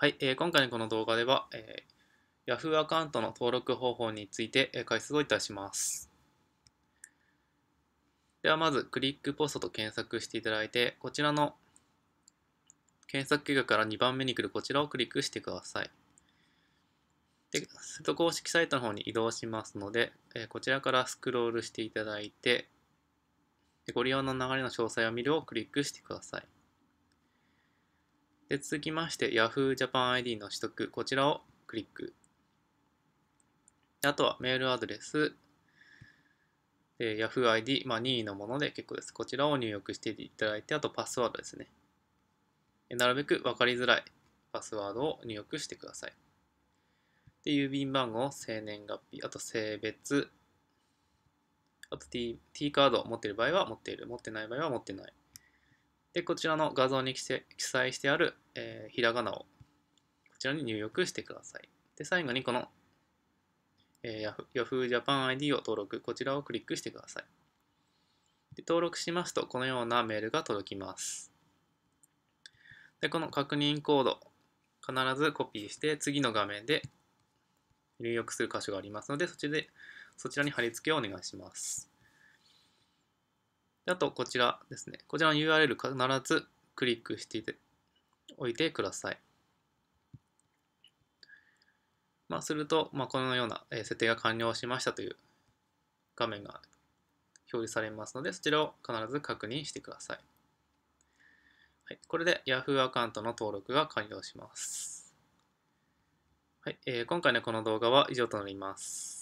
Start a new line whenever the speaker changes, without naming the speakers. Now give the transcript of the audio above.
はい、えー、今回のこの動画では、えー、Yahoo アカウントの登録方法について、えー、解説をいたします。ではまず、クリックポストと検索していただいて、こちらの検索結果から2番目に来るこちらをクリックしてください。で、瀬戸公式サイトの方に移動しますので、えー、こちらからスクロールしていただいて、ご利用の流れの詳細を見るをクリックしてください。で続きまして Yahoo Japan ID の取得、こちらをクリック。あとはメールアドレス、Yahoo ID、まあ、任意のもので結構です。こちらを入力していただいて、あとパスワードですね。なるべく分かりづらいパスワードを入力してください。で、郵便番号、生年月日、あと性別、あと T, T カードを持っている場合は持っている、持ってない場合は持ってない。で、こちらの画像に記載してある、えー、ひらがなをこちらに入力してください。で、最後にこの、えー、Yahoo Japan ID を登録、こちらをクリックしてください。で登録しますと、このようなメールが届きます。で、この確認コード、必ずコピーして、次の画面で入力する箇所がありますので、そちらでそちらに貼り付けをお願いします。あと、こちらですね。こちらの URL 必ずクリックしておいてください。まあ、すると、まあ、このような設定が完了しましたという画面が表示されますので、そちらを必ず確認してください。はい、これで Yahoo アカウントの登録が完了します。はいえー、今回のこの動画は以上となります。